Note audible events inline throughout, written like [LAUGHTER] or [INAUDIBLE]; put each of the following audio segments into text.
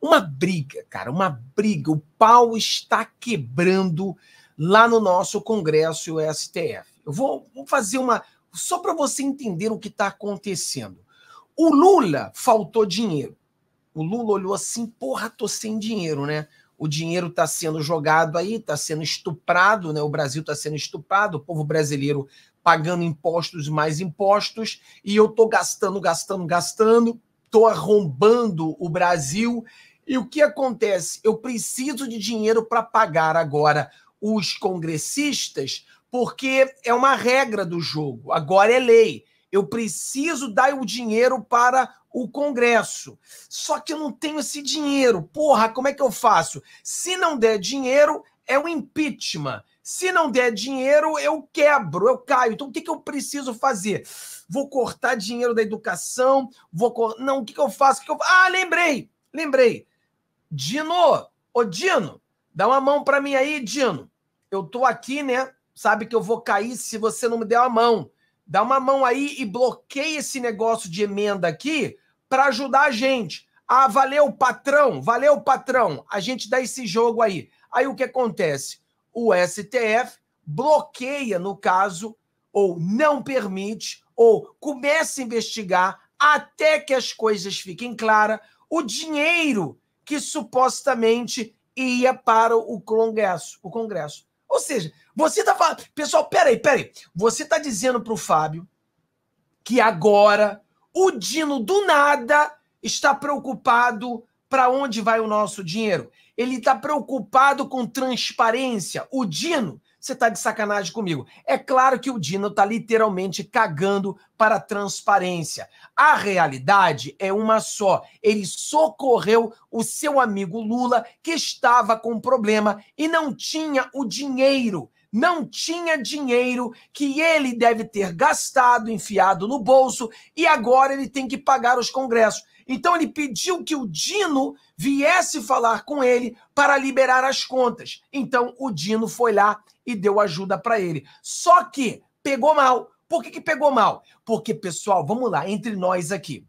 Uma briga, cara, uma briga. O pau está quebrando lá no nosso Congresso e o STF. Eu vou, vou fazer uma. Só para você entender o que está acontecendo. O Lula faltou dinheiro. O Lula olhou assim, porra, tô sem dinheiro, né? O dinheiro está sendo jogado aí, está sendo estuprado, né? O Brasil está sendo estuprado, o povo brasileiro pagando impostos mais impostos, e eu tô gastando, gastando, gastando, tô arrombando o Brasil e o que acontece? Eu preciso de dinheiro para pagar agora os congressistas, porque é uma regra do jogo, agora é lei. Eu preciso dar o dinheiro para o Congresso. Só que eu não tenho esse dinheiro. Porra, como é que eu faço? Se não der dinheiro, é um impeachment. Se não der dinheiro, eu quebro, eu caio. Então, o que, que eu preciso fazer? Vou cortar dinheiro da educação? Vou cor... Não, o que, que eu faço? Que que eu... Ah, lembrei, lembrei. Dino, ô Dino, dá uma mão para mim aí, Dino. Eu tô aqui, né? Sabe que eu vou cair se você não me der uma mão. Dá uma mão aí e bloqueia esse negócio de emenda aqui para ajudar a gente. Ah, valeu, patrão, valeu, patrão. A gente dá esse jogo aí. Aí o que acontece? O STF bloqueia, no caso, ou não permite, ou começa a investigar até que as coisas fiquem claras. O dinheiro que supostamente ia para o Congresso. O Congresso. Ou seja, você está falando. Pessoal, peraí, peraí. Você está dizendo para o Fábio que agora o Dino do nada está preocupado para onde vai o nosso dinheiro. Ele está preocupado com transparência. O Dino você está de sacanagem comigo. É claro que o Dino está literalmente cagando para a transparência. A realidade é uma só. Ele socorreu o seu amigo Lula, que estava com problema e não tinha o dinheiro não tinha dinheiro que ele deve ter gastado, enfiado no bolso, e agora ele tem que pagar os congressos. Então ele pediu que o Dino viesse falar com ele para liberar as contas. Então o Dino foi lá e deu ajuda para ele. Só que pegou mal. Por que, que pegou mal? Porque, pessoal, vamos lá, entre nós aqui,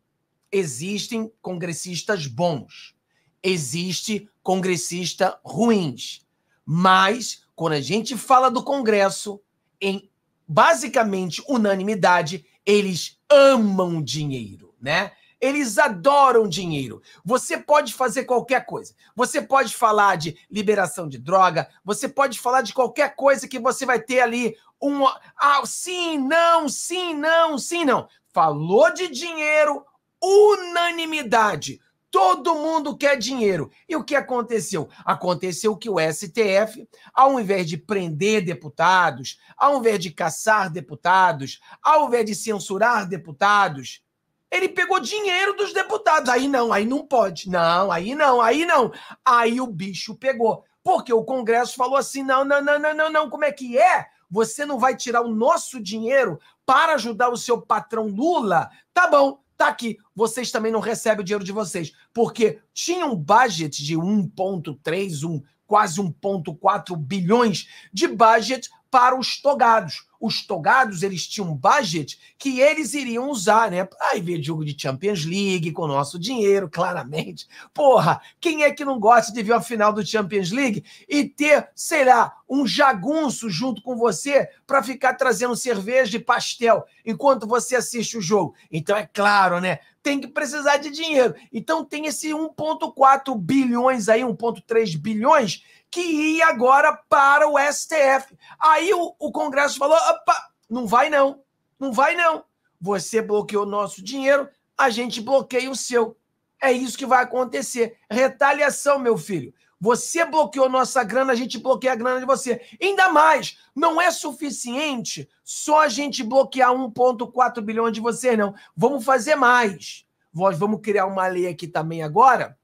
existem congressistas bons, existe congressista ruins, mas quando a gente fala do Congresso, em basicamente unanimidade, eles amam dinheiro, né? Eles adoram dinheiro. Você pode fazer qualquer coisa. Você pode falar de liberação de droga, você pode falar de qualquer coisa que você vai ter ali um ah, sim, não, sim, não, sim, não. Falou de dinheiro, unanimidade. Todo mundo quer dinheiro. E o que aconteceu? Aconteceu que o STF, ao invés de prender deputados, ao invés de caçar deputados, ao invés de censurar deputados, ele pegou dinheiro dos deputados. Aí não, aí não pode. Não, aí não, aí não. Aí o bicho pegou. Porque o Congresso falou assim: não, não, não, não, não, não. Como é que é? Você não vai tirar o nosso dinheiro para ajudar o seu patrão Lula? Tá bom, Tá aqui, vocês também não recebem o dinheiro de vocês, porque tinha um budget de 1.3, um, quase 1.4 bilhões de budget para os togados. Os togados, eles tinham um budget que eles iriam usar, né? Para ver jogo de Champions League com o nosso dinheiro, claramente. Porra, quem é que não gosta de ver a final do Champions League e ter, sei lá, um jagunço junto com você para ficar trazendo cerveja e pastel enquanto você assiste o jogo? Então, é claro, né? tem que precisar de dinheiro. Então tem esse 1,4 bilhões aí, 1,3 bilhões, que ia agora para o STF. Aí o, o Congresso falou: opa, não vai não, não vai não. Você bloqueou nosso dinheiro, a gente bloqueia o seu. É isso que vai acontecer. Retaliação, meu filho. Você bloqueou nossa grana, a gente bloqueia a grana de você. Ainda mais, não é suficiente só a gente bloquear 1,4 bilhão de vocês, não. Vamos fazer mais. Nós vamos criar uma lei aqui também agora,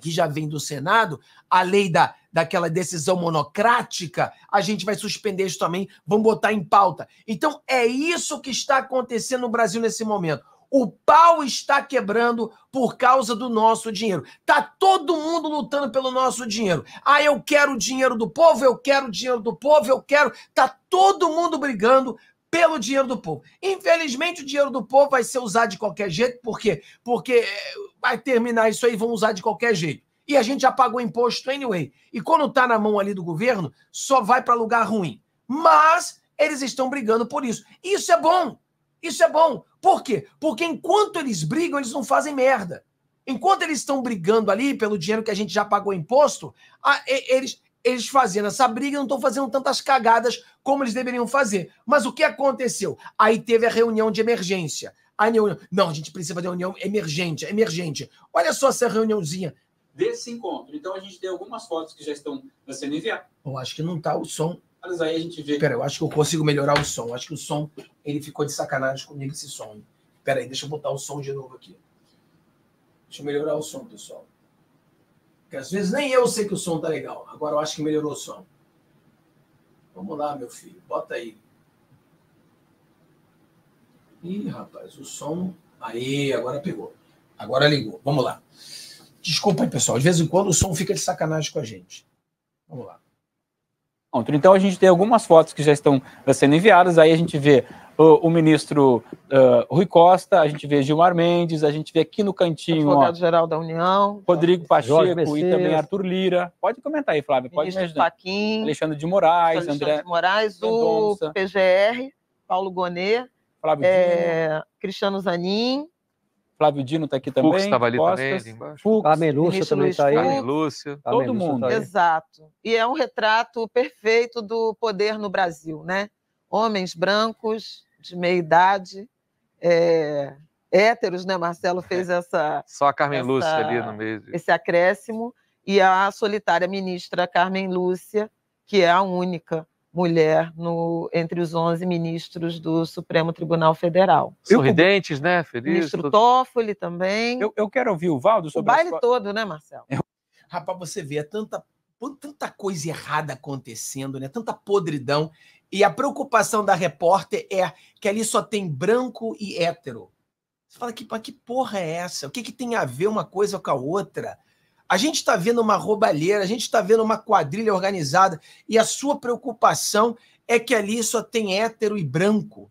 que já vem do Senado, a lei da, daquela decisão monocrática, a gente vai suspender isso também, vamos botar em pauta. Então, é isso que está acontecendo no Brasil nesse momento. O pau está quebrando por causa do nosso dinheiro. Tá todo mundo lutando pelo nosso dinheiro. Ah, eu quero o dinheiro do povo, eu quero o dinheiro do povo, eu quero. Tá todo mundo brigando pelo dinheiro do povo. Infelizmente, o dinheiro do povo vai ser usado de qualquer jeito, por quê? Porque eh, vai terminar isso aí, vão usar de qualquer jeito. E a gente já pagou imposto anyway. E quando está na mão ali do governo, só vai para lugar ruim. Mas eles estão brigando por isso. Isso é bom. Isso é bom. Por quê? Porque enquanto eles brigam, eles não fazem merda. Enquanto eles estão brigando ali pelo dinheiro que a gente já pagou imposto, a, eles, eles fazendo essa briga não estão fazendo tantas cagadas como eles deveriam fazer. Mas o que aconteceu? Aí teve a reunião de emergência. A reunião, não, a gente precisa fazer uma reunião emergente, emergente. Olha só essa reuniãozinha desse encontro. Então a gente tem algumas fotos que já estão sendo enviadas. Eu acho que não está o som. Mas aí a gente vê. Pera, eu acho que eu consigo melhorar o som. Acho que o som, ele ficou de sacanagem comigo, esse som. Pera aí, deixa eu botar o som de novo aqui. Deixa eu melhorar o som, pessoal. Porque às vezes nem eu sei que o som tá legal. Agora eu acho que melhorou o som. Vamos lá, meu filho. Bota aí. Ih, rapaz, o som. Aí, agora pegou. Agora ligou. Vamos lá. Desculpa aí, pessoal. De vez em quando o som fica de sacanagem com a gente. Vamos lá. Então a gente tem algumas fotos que já estão sendo enviadas, aí a gente vê o, o ministro uh, Rui Costa, a gente vê Gilmar Mendes, a gente vê aqui no cantinho. Advogado-geral da União. Rodrigo Pacheco e também Arthur Lira. Pode comentar aí, Flávio. Pode ministro Paquim, Alexandre de Moraes, Alexandre André. De Moraes, Mendonça, o PGR, Paulo Gonet, Flávio é, Cristiano Zanin, Flávio Dino está aqui também. Fux estava ali Costas, também, embaixo. Fux, a Melúcia também está aí. Todo tá mundo. Tá Exato. E é um retrato perfeito do poder no Brasil, né? Homens brancos, de meia idade, é, héteros, né? Marcelo [LAUGHS] fez essa. Só a Carmen essa, Lúcia ali no meio. Esse acréscimo. E a solitária ministra Carmen Lúcia, que é a única mulher no, entre os 11 ministros do Supremo Tribunal Federal. Sorridentes, né? Feliz. Ministro Toffoli também. Eu, eu, quero ouvir o Valdo sobre... O baile as... todo, né, Marcelo? Rapaz, você vê, é tanta, tanta coisa errada acontecendo, né? Tanta podridão. E a preocupação da repórter é que ali só tem branco e hétero. Você fala, que, que porra é essa? O que, que tem a ver uma coisa com a outra? A gente está vendo uma roubalheira, a gente está vendo uma quadrilha organizada, e a sua preocupação é que ali só tem hétero e branco.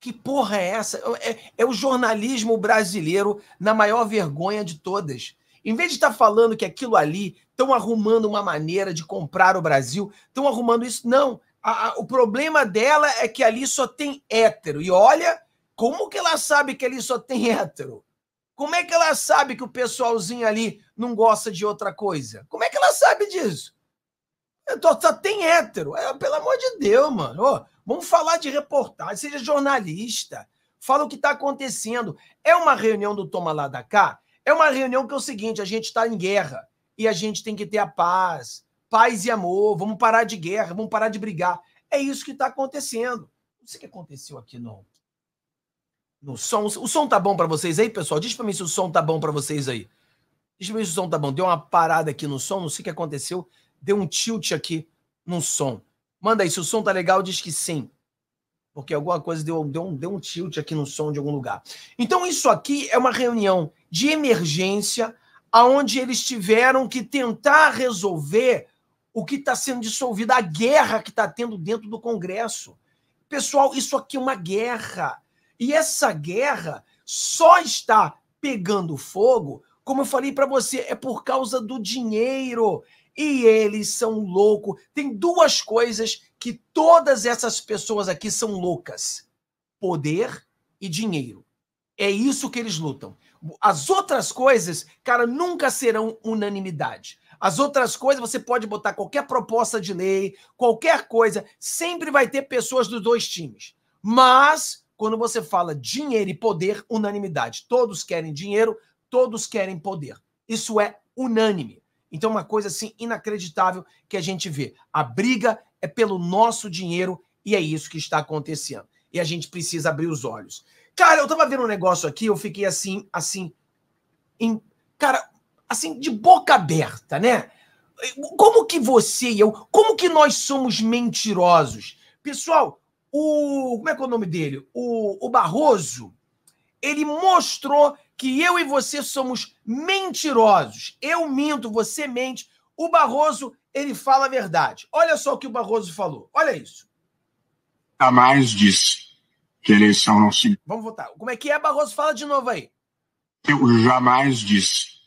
Que porra é essa? É, é, é o jornalismo brasileiro na maior vergonha de todas. Em vez de estar tá falando que aquilo ali estão arrumando uma maneira de comprar o Brasil, estão arrumando isso. Não. A, a, o problema dela é que ali só tem hétero. E olha, como que ela sabe que ali só tem [LAUGHS] hétero? Como é que ela sabe que o pessoalzinho ali não gosta de outra coisa? Como é que ela sabe disso? Tô, só tem hétero. É, pelo amor de Deus, mano. Ô, vamos falar de reportagem, seja jornalista. Fala o que está acontecendo. É uma reunião do Toma Lá da Cá? É uma reunião que é o seguinte: a gente está em guerra e a gente tem que ter a paz. Paz e amor. Vamos parar de guerra, vamos parar de brigar. É isso que está acontecendo. Não sei o que aconteceu aqui, não no som. O som tá bom para vocês aí, pessoal? Diz para mim se o som tá bom para vocês aí. Diz para mim se o som tá bom. Deu uma parada aqui no som, não sei o que aconteceu. Deu um tilt aqui no som. Manda aí, se o som tá legal, diz que sim. Porque alguma coisa deu, deu, um, deu um tilt aqui no som de algum lugar. Então, isso aqui é uma reunião de emergência aonde eles tiveram que tentar resolver o que está sendo dissolvido, a guerra que está tendo dentro do Congresso. Pessoal, isso aqui é uma guerra. E essa guerra só está pegando fogo, como eu falei para você, é por causa do dinheiro. E eles são loucos. Tem duas coisas que todas essas pessoas aqui são loucas: poder e dinheiro. É isso que eles lutam. As outras coisas, cara, nunca serão unanimidade. As outras coisas, você pode botar qualquer proposta de lei, qualquer coisa, sempre vai ter pessoas dos dois times. Mas quando você fala dinheiro e poder, unanimidade. Todos querem dinheiro, todos querem poder. Isso é unânime. Então, uma coisa assim inacreditável que a gente vê. A briga é pelo nosso dinheiro e é isso que está acontecendo. E a gente precisa abrir os olhos. Cara, eu tava vendo um negócio aqui, eu fiquei assim, assim, em, cara, assim, de boca aberta, né? Como que você e eu, como que nós somos mentirosos? Pessoal, o. Como é que é o nome dele? O, o Barroso. Ele mostrou que eu e você somos mentirosos. Eu minto, você mente. O Barroso, ele fala a verdade. Olha só o que o Barroso falou. Olha isso. A mais disse que eleição não se. Vamos votar. Como é que é, Barroso? Fala de novo aí. Eu jamais disse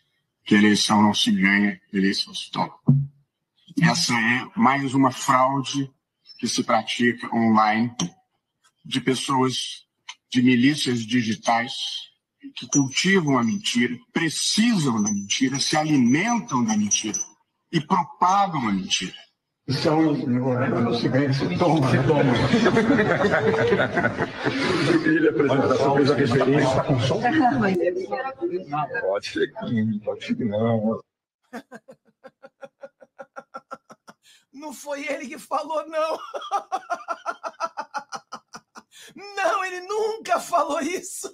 que eleição não se ganha, eleição se toma. Essa é mais uma fraude que se pratica online de pessoas de milícias digitais que cultivam a mentira, precisam da mentira, se alimentam da mentira e propagam a mentira. São os governadores se ganha, se toma. Se toma. Ele apresentação fez a referência. Está com som? pode ser não, pode ser que não. Não foi ele que falou, não. Não, ele nunca falou isso.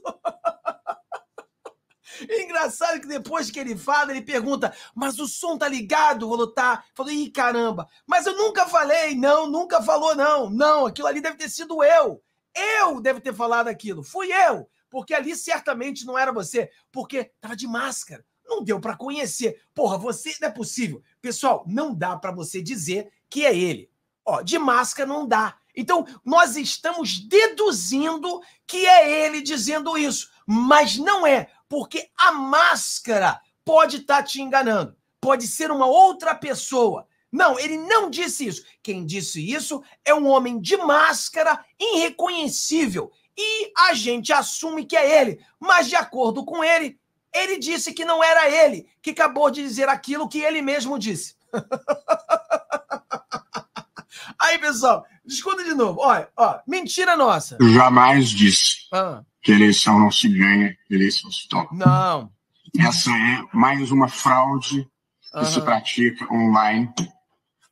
Engraçado que depois que ele fala, ele pergunta: Mas o som tá ligado? Vou lutar. Falou: Ih, caramba. Mas eu nunca falei. Não, nunca falou, não. Não, aquilo ali deve ter sido eu. Eu deve ter falado aquilo. Fui eu. Porque ali certamente não era você. Porque tava de máscara. Não deu para conhecer. Porra, você não é possível. Pessoal, não dá para você dizer que é ele. Ó, de máscara não dá. Então, nós estamos deduzindo que é ele dizendo isso, mas não é, porque a máscara pode estar tá te enganando. Pode ser uma outra pessoa. Não, ele não disse isso. Quem disse isso é um homem de máscara irreconhecível. E a gente assume que é ele, mas de acordo com ele, ele disse que não era ele que acabou de dizer aquilo que ele mesmo disse. [LAUGHS] Aí, pessoal, escuta de novo. Olha, ó, mentira nossa. Eu jamais disse ah. que eleição não se ganha, eleição se toma. Não. Essa é mais uma fraude que se pratica online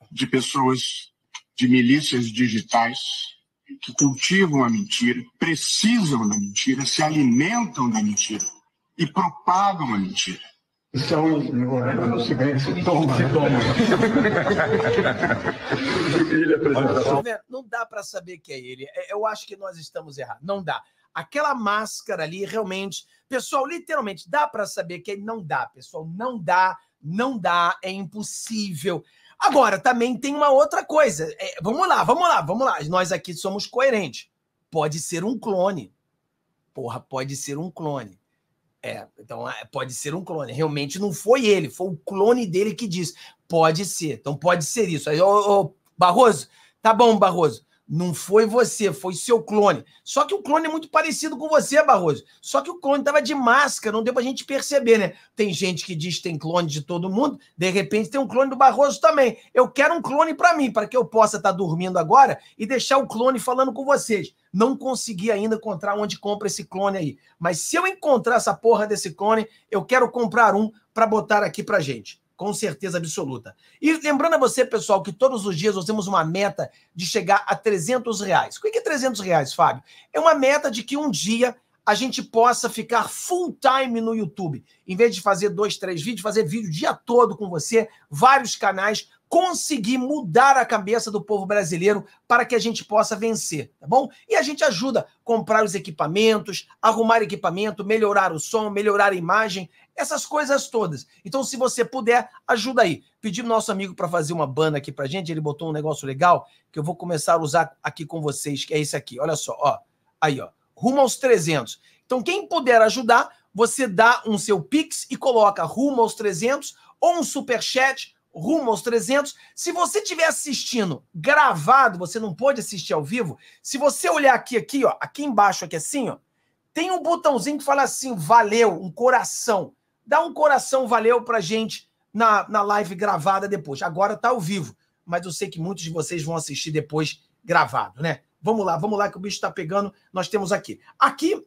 de pessoas de milícias digitais que cultivam a mentira, precisam da mentira, se alimentam da mentira e propagam a mentira. Então, um silêncio, toma, né? toma. Não dá para saber que é ele. É, eu acho que nós estamos errados. Não dá. Aquela máscara ali, realmente, pessoal, literalmente, dá para saber que é ele não dá, pessoal. Não dá, não dá, é impossível. Agora, também tem uma outra coisa. É, vamos lá, vamos lá, vamos lá. Nós aqui somos coerentes. Pode ser um clone. Porra, pode ser um clone. É, então ah, pode ser um clone. Realmente não foi ele, foi o clone dele que disse. Pode ser, então pode ser isso. Aí, ô, ô Barroso, tá bom, Barroso. Não foi você, foi seu clone. Só que o clone é muito parecido com você, Barroso. Só que o clone estava de máscara, não deu para a gente perceber, né? Tem gente que diz que tem clone de todo mundo, de repente tem um clone do Barroso também. Eu quero um clone para mim, para que eu possa estar tá dormindo agora e deixar o clone falando com vocês. Não consegui ainda encontrar onde compra esse clone aí. Mas se eu encontrar essa porra desse clone, eu quero comprar um para botar aqui pra gente com certeza absoluta. E lembrando a você, pessoal, que todos os dias nós temos uma meta de chegar a 300 reais. O que é 300 reais, Fábio? É uma meta de que um dia a gente possa ficar full time no YouTube. Em vez de fazer dois, três vídeos, fazer vídeo o dia todo com você, vários canais, conseguir mudar a cabeça do povo brasileiro para que a gente possa vencer, tá bom? E a gente ajuda a comprar os equipamentos, arrumar equipamento, melhorar o som, melhorar a imagem, essas coisas todas. Então, se você puder, ajuda aí. Pedi nosso amigo para fazer uma banda aqui pra gente, ele botou um negócio legal que eu vou começar a usar aqui com vocês, que é esse aqui. Olha só, ó. Aí, ó rumo aos 300. Então, quem puder ajudar, você dá um seu Pix e coloca rumo aos 300 ou um superchat rumo aos 300. Se você estiver assistindo gravado, você não pode assistir ao vivo. Se você olhar aqui, aqui, ó, aqui embaixo, aqui assim, ó, tem um botãozinho que fala assim, valeu, um coração. Dá um coração valeu pra gente na, na live gravada depois. Agora tá ao vivo, mas eu sei que muitos de vocês vão assistir depois gravado, né? Vamos lá, vamos lá que o bicho está pegando. Nós temos aqui. Aqui